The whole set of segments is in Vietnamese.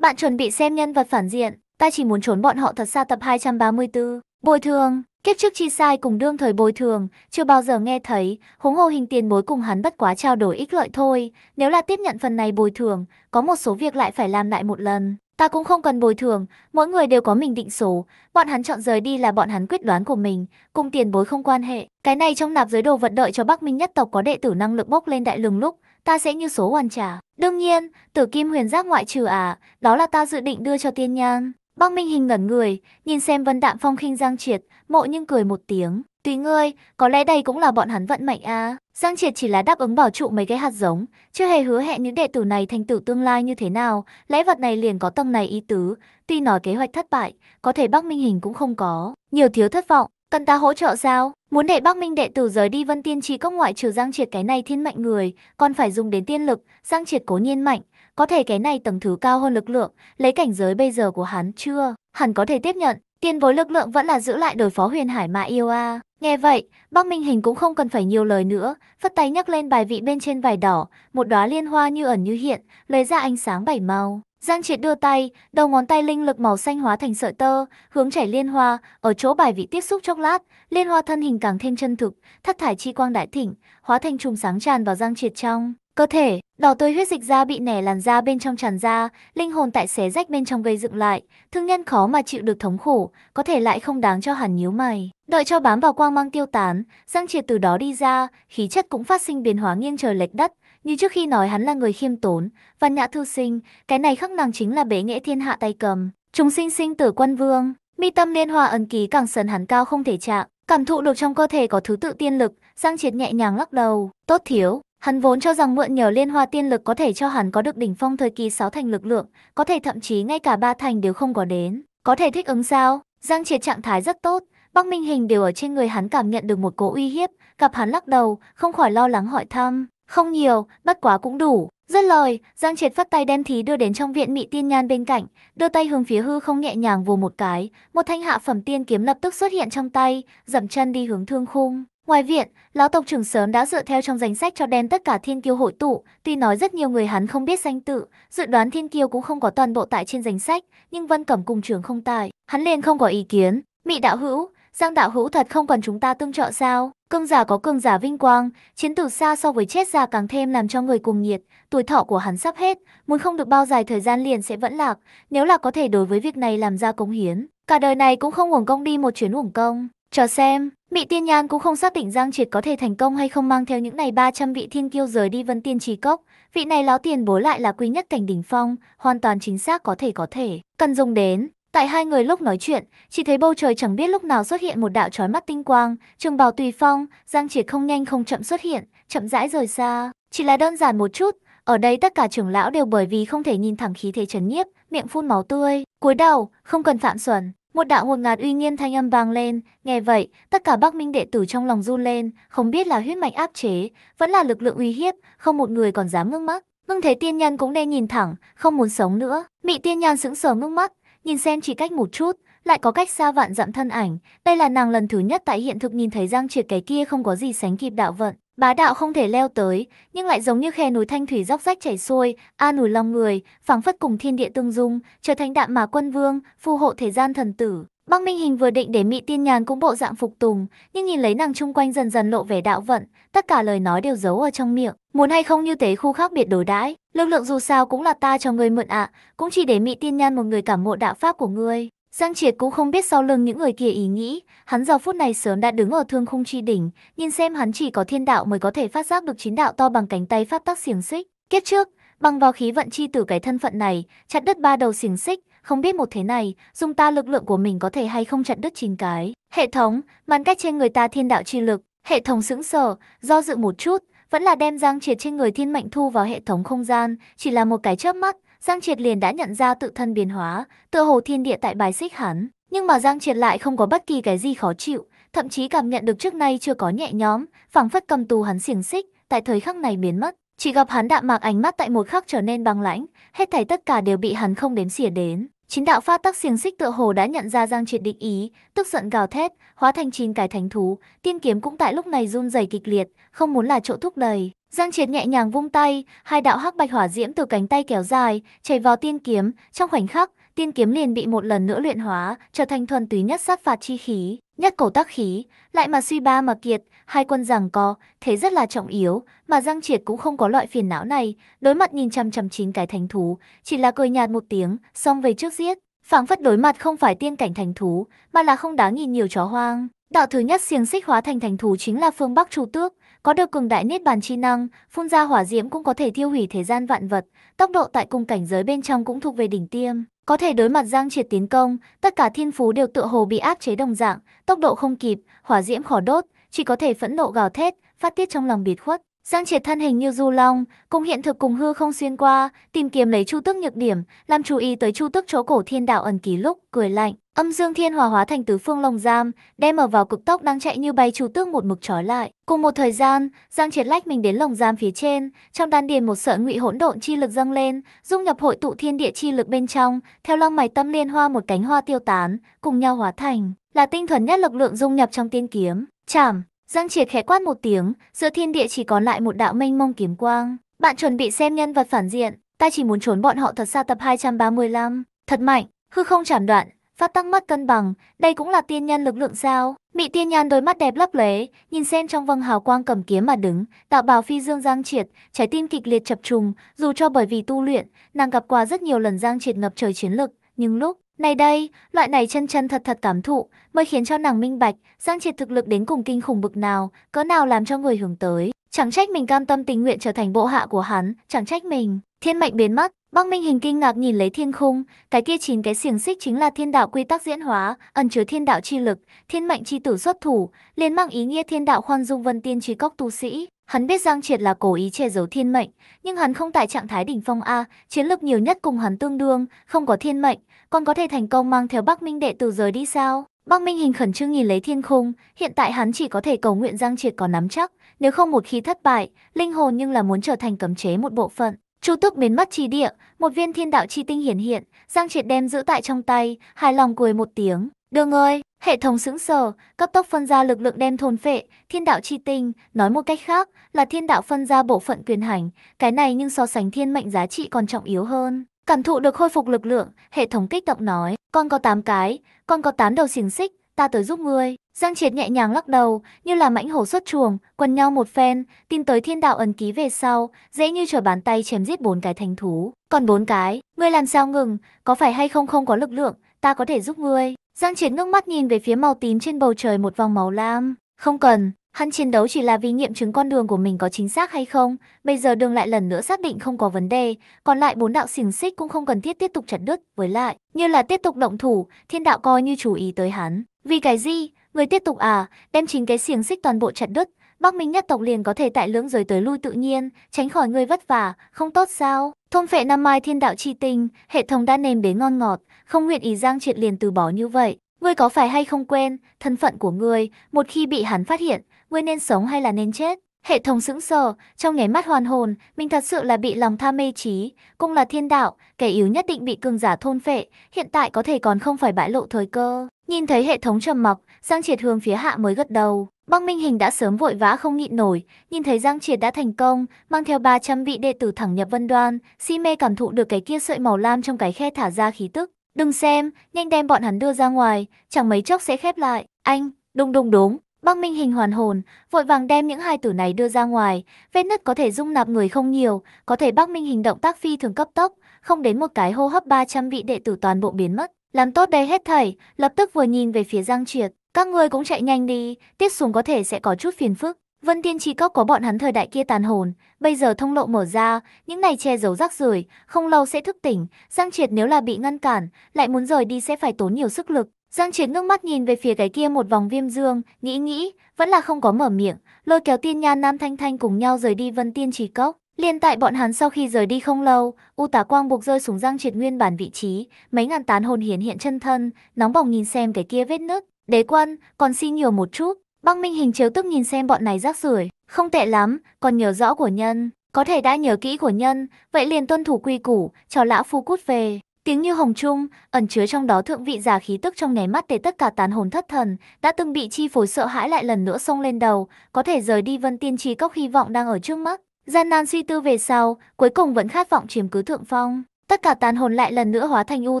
Bạn chuẩn bị xem nhân vật phản diện, ta chỉ muốn trốn bọn họ thật xa tập 234. Bồi thường, kiếp trước chi sai cùng đương thời bồi thường, chưa bao giờ nghe thấy, huống hồ hình tiền bối cùng hắn bất quá trao đổi ích lợi thôi. Nếu là tiếp nhận phần này bồi thường, có một số việc lại phải làm lại một lần. Ta cũng không cần bồi thường, mỗi người đều có mình định số, bọn hắn chọn rời đi là bọn hắn quyết đoán của mình, cùng tiền bối không quan hệ. Cái này trong nạp giới đồ vật đợi cho Bắc Minh nhất tộc có đệ tử năng lực bốc lên đại lừng lúc, ta sẽ như số hoàn trả. Đương nhiên, tử kim huyền giác ngoại trừ à, đó là ta dự định đưa cho tiên nhan. Băng Minh Hình ngẩn người, nhìn xem Vân Đạm Phong khinh Giang Triệt, mộ nhưng cười một tiếng. Tùy ngươi, có lẽ đây cũng là bọn hắn vận mệnh à. Giang Triệt chỉ là đáp ứng bảo trụ mấy cái hạt giống, chưa hề hứa hẹn những đệ tử này thành tựu tương lai như thế nào. Lẽ vật này liền có tầng này ý tứ, tuy nói kế hoạch thất bại, có thể Bắc Minh Hình cũng không có. Nhiều thiếu thất vọng, cần ta hỗ trợ sao? Muốn để Bắc Minh đệ tử rời đi Vân Tiên Trì cốc ngoại trừ Giang Triệt cái này thiên mạnh người, còn phải dùng đến tiên lực, Giang Triệt cố nhiên mạnh, có thể cái này tầng thứ cao hơn lực lượng, lấy cảnh giới bây giờ của hắn chưa, hẳn có thể tiếp nhận, tiên với lực lượng vẫn là giữ lại đối phó huyền hải mà yêu a. Nghe vậy, Bắc Minh Hình cũng không cần phải nhiều lời nữa, phất tay nhấc lên bài vị bên trên vải đỏ, một đóa liên hoa như ẩn như hiện, lấy ra ánh sáng bảy màu. Giang Triệt đưa tay, đầu ngón tay linh lực màu xanh hóa thành sợi tơ, hướng chảy liên hoa, ở chỗ bài vị tiếp xúc chốc lát, liên hoa thân hình càng thêm chân thực, thất thải chi quang đại thịnh, hóa thành chùm sáng tràn vào Giang Triệt trong cơ thể, đỏ tươi huyết dịch da bị nẻ làn da bên trong tràn ra, linh hồn tại xé rách bên trong gây dựng lại, thương nhân khó mà chịu được thống khổ, có thể lại không đáng cho hẳn nhíu mày. Đợi cho bám vào quang mang tiêu tán, Giang Triệt từ đó đi ra, khí chất cũng phát sinh biến hóa nghiêng trời lệch đất, như trước khi nói hắn là người khiêm tốn, văn nhã thư sinh, cái này khắc nàng chính là bế nghệ thiên hạ tay cầm, chúng sinh sinh tử quân vương, mi tâm liên hoa ẩn ký càng sấn hắn cao không thể chạm, cảm thụ được trong cơ thể có thứ tự tiên lực, Giang Triệt nhẹ nhàng lắc đầu, tốt thiếu. Hắn vốn cho rằng mượn nhờ liên hoa tiên lực có thể cho hắn có được đỉnh phong thời kỳ sáu thành lực lượng, có thể thậm chí ngay cả ba thành đều không có đến. Có thể thích ứng sao? Giang Triệt trạng thái rất tốt, Bắc Minh Hình đều ở trên người hắn cảm nhận được một cỗ uy hiếp, gặp hắn lắc đầu, không khỏi lo lắng hỏi thăm, không nhiều, bất quá cũng đủ. Dứt lời, Giang Triệt phát tay đem thí đưa đến trong viện mị tiên nhan bên cạnh, đưa tay hướng phía hư không nhẹ nhàng vù một cái, một thanh hạ phẩm tiên kiếm lập tức xuất hiện trong tay, dậm chân đi hướng thương khung. Ngoài viện, lão tộc trưởng sớm đã dựa theo trong danh sách cho đem tất cả thiên kiêu hội tụ, tuy nói rất nhiều người hắn không biết danh tự, dự đoán thiên kiêu cũng không có toàn bộ tại trên danh sách, nhưng Vân Cẩm cùng trưởng không tại, hắn liền không có ý kiến. Mị đạo hữu, Giang đạo hữu thật không còn chúng ta tương trợ sao? Cương giả có cương giả vinh quang, chiến tử xa so với chết già càng thêm làm cho người cuồng nhiệt, tuổi thọ của hắn sắp hết, muốn không được bao dài thời gian liền sẽ vẫn lạc, nếu là có thể đối với việc này làm ra cống hiến, cả đời này cũng không uổng công đi một chuyến uổng công. Chờ xem, Mị Tiên Nhan cũng không xác định Giang Triệt có thể thành công hay không mang theo những này 300 vị thiên kiêu rời đi Vân Tiên Trì Cốc. Vị này láo tiền bối lại là quý nhất cảnh đỉnh phong, hoàn toàn chính xác có thể có thể. Cần dùng đến, Tại hai người lúc nói chuyện, chỉ thấy bầu trời chẳng biết lúc nào xuất hiện một đạo chói mắt tinh quang, trường bào tùy phong, giang triệt không nhanh không chậm xuất hiện, chậm rãi rời xa. Chỉ là đơn giản một chút, ở đây tất cả trưởng lão đều bởi vì không thể nhìn thẳng khí thế chấn nhiếp, miệng phun máu tươi, cúi đầu, không cần phạm xuẩn. Một đạo hồn ngạt uy nghiêm thanh âm vang lên, nghe vậy, tất cả Bắc Minh đệ tử trong lòng run lên, không biết là huyết mạch áp chế, vẫn là lực lượng uy hiếp, không một người còn dám ngưng mắt. Ngưng thấy tiên nhân cũng đen nhìn thẳng, không muốn sống nữa. Mị tiên nhân sững sờ ngưng mắt, nhìn xem chỉ cách một chút, lại có cách xa vạn dặm thân ảnh. Đây là nàng lần thứ nhất tại hiện thực nhìn thấy Giang Triệt cái kia không có gì sánh kịp đạo vận. Bá đạo không thể leo tới, nhưng lại giống như khe núi thanh thủy róc rách chảy xuôi, a nùi lòng người, phảng phất cùng thiên địa tương dung, trở thành đạm mà quân vương, phù hộ thế gian thần tử. Băng Minh Hình vừa định để Mị Tiên Nhàn cũng bộ dạng phục tùng, nhưng nhìn lấy nàng chung quanh dần dần lộ vẻ đạo vận, tất cả lời nói đều giấu ở trong miệng, muốn hay không như thế khu khác biệt đối đãi, lực lượng dù sao cũng là ta cho ngươi mượn ạ, cũng chỉ để Mị Tiên Nhan một người cảm ngộ đạo pháp của ngươi. Giang Triệt cũng không biết sau lưng những người kia ý nghĩ, hắn giờ phút này sớm đã đứng ở thương khung chi đỉnh, nhìn xem hắn chỉ có thiên đạo mới có thể phát giác được chín đạo to bằng cánh tay pháp tắc xiềng xích. Kiếp trước, bằng vào khí vận chi tử cái thân phận này, chặt đứt ba đầu xiềng xích, không biết một thế này, dùng ta lực lượng của mình có thể hay không chặn đứt chín cái. Hệ thống, màn cách trên người ta thiên đạo chi lực. Hệ thống sững sờ, do dự một chút, vẫn là đem Giang Triệt trên người thiên mệnh thu vào hệ thống không gian, chỉ là một cái chớp mắt, Giang Triệt liền đã nhận ra tự thân biến hóa, tựa hồ thiên địa tại bài xích hắn, nhưng mà Giang Triệt lại không có bất kỳ cái gì khó chịu, thậm chí cảm nhận được trước nay chưa có nhẹ nhóm, phảng phất cầm tù hắn xiềng xích, tại thời khắc này biến mất. Chỉ gặp hắn đạm mạc ánh mắt tại một khắc trở nên băng lãnh, hết thảy tất cả đều bị hắn không đếm xỉa đến. Chín đạo phát tắc xiềng xích tựa hồ đã nhận ra Giang Triệt định ý, tức giận gào thét, hóa thành chín cái thánh thú, tiên kiếm cũng tại lúc này run rẩy kịch liệt, không muốn là chỗ thúc đẩy. Giang Triệt nhẹ nhàng vung tay, hai đạo hắc bạch hỏa diễm từ cánh tay kéo dài, chảy vào tiên kiếm, trong khoảnh khắc, tiên kiếm liền bị một lần nữa luyện hóa, trở thành thuần túy nhất sát phạt chi khí, nhất cổ tác khí, lại mà suy ba mà kiệt, hai quân giằng co, thế rất là trọng yếu, mà Giang Triệt cũng không có loại phiền não này, đối mặt nhìn chăm chăm chín cái thánh thú, chỉ là cười nhạt một tiếng, xong về trước giết, phảng phất đối mặt không phải tiên cảnh thánh thú, mà là không đáng nhìn nhiều chó hoang. Đạo thứ nhất xiềng xích hóa thành thành thú chính là phương Bắc Chu Tước, có được cường đại niết bàn chi năng, phun ra hỏa diễm cũng có thể tiêu hủy thế gian vạn vật, tốc độ tại cung cảnh giới bên trong cũng thuộc về đỉnh tiêm. Có thể đối mặt Giang Triệt tiến công, tất cả thiên phú đều tựa hồ bị áp chế đồng dạng, tốc độ không kịp, hỏa diễm khó đốt, chỉ có thể phẫn nộ gào thét, phát tiết trong lòng biệt khuất. Giang Triệt thân hình như du long, cùng hiện thực cùng hư không xuyên qua, tìm kiếm lấy Chu Tức nhược điểm, làm chú ý tới Chu Tức chỗ cổ thiên đạo ẩn ký lúc, cười lạnh. Âm dương thiên hòa hóa thành tứ phương lồng giam, đem ở vào cực tốc đang chạy như bay chủ tước một mực trói lại. Cùng một thời gian, Giang Triệt lách mình đến lồng giam phía trên, trong đan điền một sợi ngụy hỗn độn chi lực dâng lên, dung nhập hội tụ thiên địa chi lực bên trong, theo lăng mày tâm liên hoa một cánh hoa tiêu tán, cùng nhau hóa thành là tinh thuần nhất lực lượng dung nhập trong tiên kiếm. Chảm, Giang Triệt khẽ quát một tiếng, giữa thiên địa chỉ còn lại một đạo mênh mông kiếm quang. Bạn chuẩn bị xem nhân vật phản diện, ta chỉ muốn trốn bọn họ thật xa tập 235, thật mạnh, hư không chảm đoạn, phát tăng mất cân bằng, đây cũng là tiên nhân lực lượng sao? Mị tiên nhân đôi mắt đẹp lấp lóe, nhìn xem trong vầng hào quang cầm kiếm mà đứng, tạo bào phi dương giang triệt, trái tim kịch liệt chập trùng, dù cho bởi vì tu luyện, nàng gặp qua rất nhiều lần giang triệt ngập trời chiến lực, nhưng lúc này đây, loại này chân chân thật thật cảm thụ, mới khiến cho nàng minh bạch, giang triệt thực lực đến cùng kinh khủng bực nào, cỡ nào làm cho người hưởng tới. Chẳng trách mình cam tâm tình nguyện trở thành bộ hạ của hắn, chẳng trách mình. Thiên mệnh biến mất, Bác Minh Hình kinh ngạc nhìn lấy thiên khung, cái kia chín cái xiềng xích chính là thiên đạo quy tắc diễn hóa, ẩn chứa thiên đạo chi lực, thiên mệnh chi tử xuất thủ, liền mang ý nghĩa thiên đạo khoan dung vân tiên trí cốc tu sĩ. Hắn biết Giang Triệt là cố ý che giấu thiên mệnh, nhưng hắn không tại trạng thái đỉnh phong a, chiến lực nhiều nhất cùng hắn tương đương, không có thiên mệnh, còn có thể thành công mang theo Bắc Minh đệ tử rời đi sao? Bắc Minh Hình khẩn trương nhìn lấy thiên khung, hiện tại hắn chỉ có thể cầu nguyện Giang Triệt có nắm chắc, nếu không một khi thất bại, linh hồn nhưng là muốn trở thành cấm chế một bộ phận. Chu Tức biến mất chi địa, một viên thiên đạo chi tinh hiển hiện, Giang Triệt đem giữ tại trong tay, hài lòng cười một tiếng. Đường ơi, hệ thống sững sờ, cấp tốc phân ra lực lượng đem thôn phệ, thiên đạo chi tinh, nói một cách khác là thiên đạo phân ra bộ phận quyền hành, cái này nhưng so sánh thiên mệnh giá trị còn trọng yếu hơn. Cảm thụ được khôi phục lực lượng, hệ thống kích động nói, con có 8 cái, con có 8 đầu xiềng xích, ta tới giúp ngươi. Giang Triệt nhẹ nhàng lắc đầu, như là mãnh hổ xuất chuồng, quần nhau một phen, tin tới thiên đạo ẩn ký về sau, dễ như trở bàn tay chém giết bốn cái thành thú. Còn bốn cái, ngươi làm sao ngừng, có phải hay không không có lực lượng, ta có thể giúp ngươi. Giang Triệt ngước mắt nhìn về phía màu tím trên bầu trời một vòng màu lam. Không cần, hắn chiến đấu chỉ là vì nghiệm chứng con đường của mình có chính xác hay không. Bây giờ đường lại lần nữa xác định không có vấn đề, còn lại bốn đạo xỉn xích cũng không cần thiết tiếp tục chặt đứt. Với lại, như là tiếp tục động thủ, thiên đạo coi như chú ý tới hắn. Vì cái gì? Người tiếp tục à, đem chính cái xiềng xích toàn bộ chặt đứt, Bắc Minh nhất tộc liền có thể tại lưỡng giới tới lui tự nhiên, tránh khỏi người vất vả, không tốt sao? Thôn phệ năm mai thiên đạo chi tình, hệ thống đã nềm đến ngon ngọt, không nguyện ý Giang Triệt liền từ bỏ như vậy. Ngươi có phải hay không quên, thân phận của ngươi, một khi bị hắn phát hiện, ngươi nên sống hay là nên chết? Hệ thống sững sờ, trong nháy mắt hoàn hồn, mình thật sự là bị lòng tham mê trí, cũng là thiên đạo, kẻ yếu nhất định bị cường giả thôn phệ, hiện tại có thể còn không phải bại lộ thời cơ. Nhìn thấy hệ thống trầm mặc, Giang Triệt hướng phía hạ mới gật đầu. Băng Minh Hình đã sớm vội vã không nhịn nổi, nhìn thấy Giang Triệt đã thành công, mang theo 300 vị đệ tử thẳng nhập Vân Đoan, si mê cảm thụ được cái kia sợi màu lam trong cái khe thả ra khí tức. Đừng xem, nhanh đem bọn hắn đưa ra ngoài, chẳng mấy chốc sẽ khép lại. Anh, đúng đúng đúng, Băng Minh Hình hoàn hồn, vội vàng đem những hai tử này đưa ra ngoài, vết nứt có thể dung nạp người không nhiều, có thể Băng Minh Hình động tác phi thường cấp tốc, không đến một cái hô hấp 300 vị đệ tử toàn bộ biến mất. Làm tốt đây hết thảy, lập tức vừa nhìn về phía Giang Triệt, các ngươi cũng chạy nhanh đi, tiếp xuống có thể sẽ có chút phiền phức. Vân Tiên Chi Cốc có bọn hắn thời đại kia tàn hồn, bây giờ thông lộ mở ra, những này che giấu rắc rưởi, không lâu sẽ thức tỉnh, Giang Triệt nếu là bị ngăn cản, lại muốn rời đi sẽ phải tốn nhiều sức lực, Giang Triệt nước mắt nhìn về phía cái kia một vòng viêm dương, nghĩ nghĩ, vẫn là không có mở miệng, lôi kéo tiên nhan Nam Thanh Thanh cùng nhau rời đi Vân Tiên Trì Cốc. Liên tại bọn hắn sau khi rời đi không lâu, U Tá Quang buộc rơi xuống Giang Triệt nguyên bản vị trí, mấy ngàn tán hồn hiển hiện chân thân, nóng bỏng nhìn xem cái kia vết nứt. Đế quân, còn xin nhiều một chút. Băng Minh Hình chiếu tức nhìn xem bọn này rác rưởi, không tệ lắm, còn nhớ rõ của nhân, có thể đã nhớ kỹ của nhân, vậy liền tuân thủ quy củ, cho lão phu cút về. Tiếng như hồng trung, ẩn chứa trong đó thượng vị giả khí tức trong nháy mắt để tất cả tán hồn thất thần, đã từng bị chi phối sợ hãi lại lần nữa xông lên đầu, có thể rời đi vân tiên trí cốc hy vọng đang ở trước mắt. Gian nan suy tư về sau, cuối cùng vẫn khát vọng chiếm cứ thượng phong. Tất cả tàn hồn lại lần nữa hóa thành u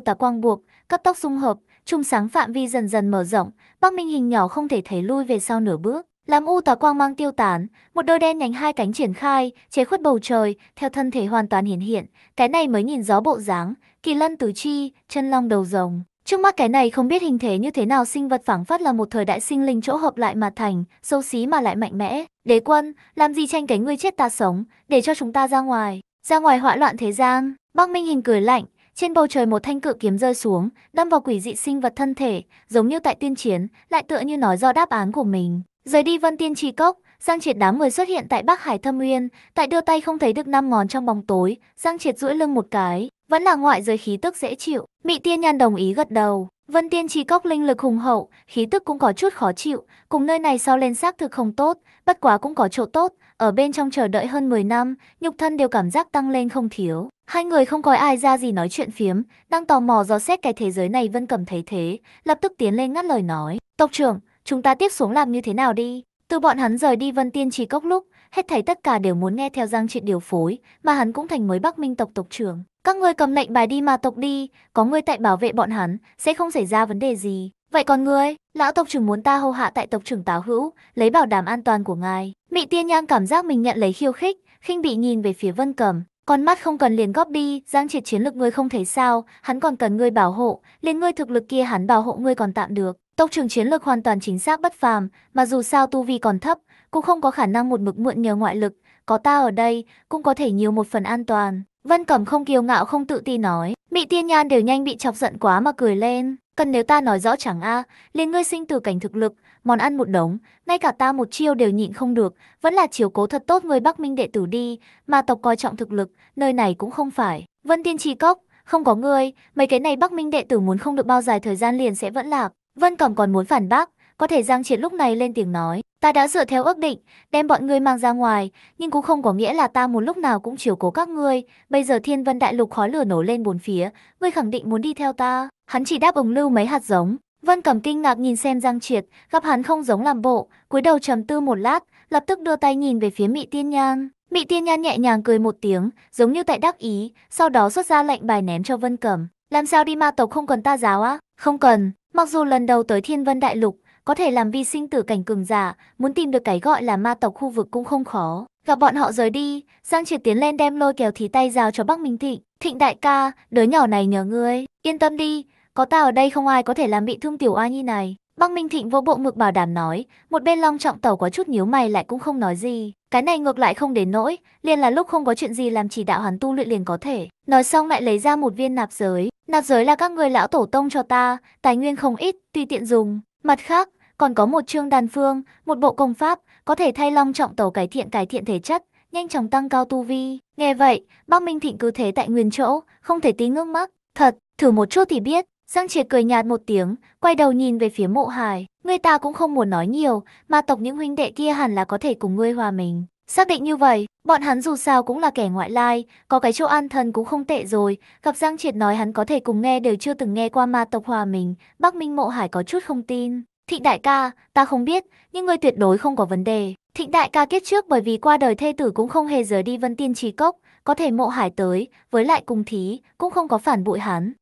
tà quang buộc, cấp tốc dung hợp, trung sáng phạm vi dần dần mở rộng, Bắc Minh hình nhỏ không thể thấy lui về sau nửa bước. Làm u tà quang mang tiêu tán, một đôi đen nhánh hai cánh triển khai, chế khuất bầu trời, theo thân thể hoàn toàn hiển hiện, cái này mới nhìn gió bộ dáng, kỳ lân tứ chi, chân long đầu rồng. Trước mắt cái này không biết hình thể như thế nào sinh vật phảng phất là một thời đại sinh linh chỗ hợp lại mà thành, sâu xí mà lại mạnh mẽ. Đế quân, làm gì tranh cái ngươi chết ta sống, để cho chúng ta ra ngoài. Ra ngoài họa loạn thế gian, bác minh hình cười lạnh, trên bầu trời một thanh cự kiếm rơi xuống, đâm vào quỷ dị sinh vật thân thể, giống như tại tiên chiến, lại tựa như nói do đáp án của mình. Rời đi vân tiên trì cốc, Giang Triệt đám người xuất hiện tại Bắc Hải Thâm Uyên, tại đưa tay không thấy được năm ngón trong bóng tối, Giang Triệt duỗi lưng một cái, vẫn là ngoại giới khí tức dễ chịu. Mị Tiên Nhan đồng ý gật đầu. Vân Tiên Trì Cốc linh lực hùng hậu, khí tức cũng có chút khó chịu, cùng nơi này sau lên xác thực không tốt, bất quá cũng có chỗ tốt, ở bên trong chờ đợi hơn 10 năm, nhục thân đều cảm giác tăng lên không thiếu. Hai người không có ai ra gì nói chuyện phiếm, đang tò mò dò xét cái thế giới này Vân Cẩm thấy thế, lập tức tiến lên ngắt lời nói. Tộc trưởng, chúng ta tiếp xuống làm như thế nào đi? Từ bọn hắn rời đi Vân Tiên Trì Cốc lúc, hết thảy tất cả đều muốn nghe theo Giang Triệt điều phối, mà hắn cũng thành mới Bắc Minh tộc tộc trưởng. Các ngươi cầm lệnh bài đi mà tộc đi, có ngươi tại bảo vệ bọn hắn, sẽ không xảy ra vấn đề gì. Vậy còn ngươi, lão tộc trưởng muốn ta hầu hạ tại tộc trưởng táo hữu, lấy bảo đảm an toàn của ngài. Mị tiên nhang cảm giác mình nhận lấy khiêu khích, khinh bị nhìn về phía Vân Cầm. Con mắt không cần liền góp đi, Giang Triệt chiến lực ngươi không thấy sao, hắn còn cần ngươi bảo hộ, liền ngươi thực lực kia hắn bảo hộ ngươi còn tạm được, Tốc trưởng chiến lược hoàn toàn chính xác bất phàm, mà dù sao tu vi còn thấp, cũng không có khả năng một mực mượn nhờ ngoại lực, có ta ở đây, cũng có thể nhiều một phần an toàn. Vân Cẩm không kiêu ngạo không tự ti nói, Mị Tiên Nhan đều nhanh bị chọc giận quá mà cười lên. Cần nếu ta nói rõ chẳng a, liền ngươi sinh từ cảnh thực lực, món ăn một đống, ngay cả ta một chiêu đều nhịn không được, vẫn là chiều cố thật tốt người Bắc Minh đệ tử đi, mà tộc coi trọng thực lực, nơi này cũng không phải. Vân Tiên Trì Cốc, không có ngươi, mấy cái này Bắc Minh đệ tử muốn không được bao dài thời gian liền sẽ vẫn lạc. Vân Cẩm còn muốn phản bác, có thể Giang Triệt lúc này lên tiếng nói, ta đã dựa theo ước định, đem bọn ngươi mang ra ngoài, nhưng cũng không có nghĩa là ta muốn lúc nào cũng chiều cố các ngươi, bây giờ thiên vân đại lục khói lửa nổ lên bốn phía, ngươi khẳng định muốn đi theo ta. Hắn chỉ đáp ứng lưu mấy hạt giống. Vân Cẩm kinh ngạc nhìn xem Giang Triệt, gặp hắn không giống làm bộ, cúi đầu trầm tư một lát, lập tức đưa tay nhìn về phía Mị Tiên Nhan. Mị Tiên Nhan nhẹ nhàng cười một tiếng, giống như tại đắc ý, sau đó xuất ra lệnh bài ném cho Vân Cẩm. Làm sao đi ma tộc không cần ta giáo á? Không cần, Mặc dù lần đầu tới Thiên Vân Đại Lục, có thể làm vi sinh tử cảnh cường giả, muốn tìm được cái gọi là ma tộc khu vực cũng không khó. Gặp bọn họ rời đi, Giang Triệt tiến lên đem lôi kéo thí tay giao cho Bắc Minh Thịnh. Thịnh đại ca, đứa nhỏ này nhờ ngươi, yên tâm đi, có ta ở đây không ai có thể làm bị thương tiểu a nhi này. Bắc Minh Thịnh vô bộ mực bảo đảm nói, một bên long trọng tàu có chút nhíu mày lại cũng không nói gì. Cái này ngược lại không đến nỗi, liền là lúc không có chuyện gì làm chỉ đạo hắn tu luyện liền có thể. Nói xong lại lấy ra một viên nạp giới. Nạp giới là các người lão tổ tông cho ta, tài nguyên không ít, tùy tiện dùng. Mặt khác, còn có một chương đàn phương, một bộ công pháp, có thể thay long trọng tổ cải thiện cải thiện thể chất, nhanh chóng tăng cao tu vi. Nghe vậy, bác Minh Thịnh cứ thế tại nguyên chỗ, không thể tí ngước mắt. Thật, thử một chút thì biết. Giang Triệt cười nhạt một tiếng, quay đầu nhìn về phía mộ hải. Ngươi ta cũng không muốn nói nhiều, mà tộc những huynh đệ kia hẳn là có thể cùng ngươi hòa mình. Xác định như vậy, bọn hắn dù sao cũng là kẻ ngoại lai, có cái chỗ an thân cũng không tệ rồi. Gặp Giang Triệt nói hắn có thể cùng nghe đều chưa từng nghe qua ma tộc hòa mình, Bắc Minh Mộ Hải có chút không tin. Thịnh đại ca, ta không biết, nhưng ngươi tuyệt đối không có vấn đề. Thịnh đại ca kiếp trước bởi vì qua đời thê tử cũng không hề rời đi vân tiên trì cốc, có thể mộ hải tới, với lại cùng thí, cũng không có phản bội hắn.